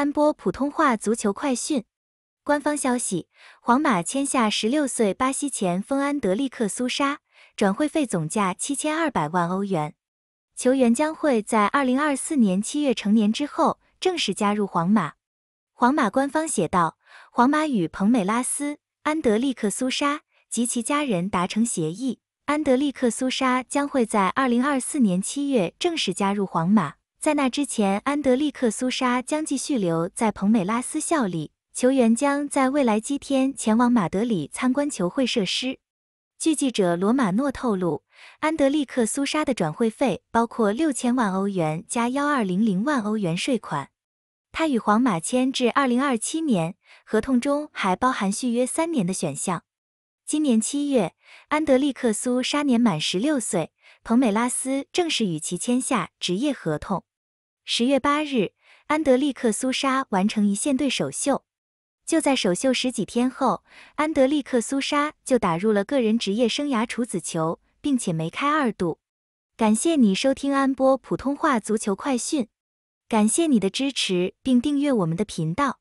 安播普通话足球快讯，官方消息：皇马签下十六岁巴西前锋安德利克苏沙，转会费总价七千二百万欧元。球员将会在二零二四年七月成年之后正式加入皇马。皇马官方写道：皇马与蓬美拉斯安德利克苏沙及其家人达成协议，安德利克苏沙将会在二零二四年七月正式加入皇马。在那之前，安德利克·苏沙将继续留在蓬美拉斯效力。球员将在未来几天前往马德里参观球会设施。据记者罗马诺透露，安德利克·苏沙的转会费包括六千万欧元加幺二零零万欧元税款。他与皇马签至二零二七年，合同中还包含续约三年的选项。今年七月，安德利克·苏沙年满十六岁，蓬美拉斯正式与其签下职业合同。十月八日，安德利克苏莎完成一线队首秀。就在首秀十几天后，安德利克苏莎就打入了个人职业生涯处子球，并且梅开二度。感谢你收听安波普通话足球快讯，感谢你的支持并订阅我们的频道。